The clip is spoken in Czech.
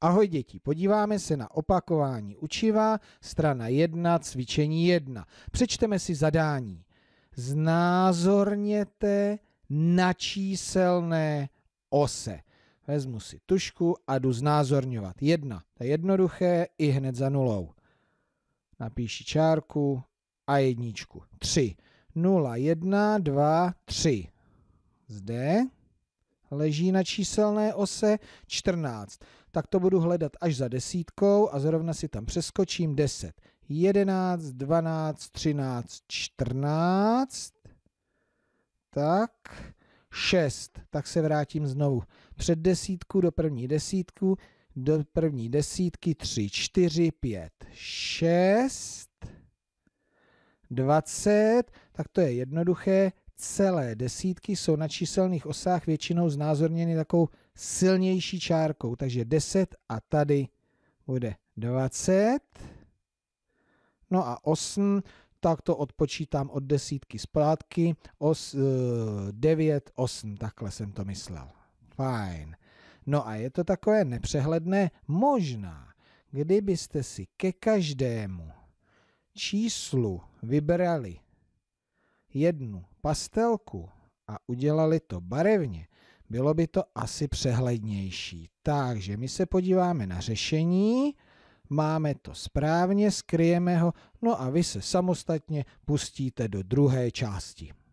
Ahoj děti, podíváme se na opakování učiva, strana 1, cvičení 1. Přečteme si zadání. Znázorněte na číselné ose. Vezmu si tušku a jdu znázorňovat. Jedna, to je jednoduché, i hned za nulou. Napíši čárku a jedničku. Tři. Nula, jedna, dva, tři. Zde leží na číselné ose 14. Tak to budu hledat až za desítkou a zrovna si tam přeskočím 10. 11, 12, 13, 14. Tak, 6. Tak se vrátím znovu před desítku do první desítku, do první desítky 3, 4, 5, 6, 20, tak to je jednoduché, celé desítky jsou na číselných osách většinou znázorněny takovou silnější čárkou. Takže 10 a tady bude 20. No a 8, tak to odpočítám od desítky zpátky. Os, 9, eh, 8, takhle jsem to myslel. Fajn. No a je to takové nepřehledné. Možná, kdybyste si ke každému číslu vybrali jednu pastelku a udělali to barevně, bylo by to asi přehlednější. Takže my se podíváme na řešení, máme to správně, skryjeme ho, no a vy se samostatně pustíte do druhé části.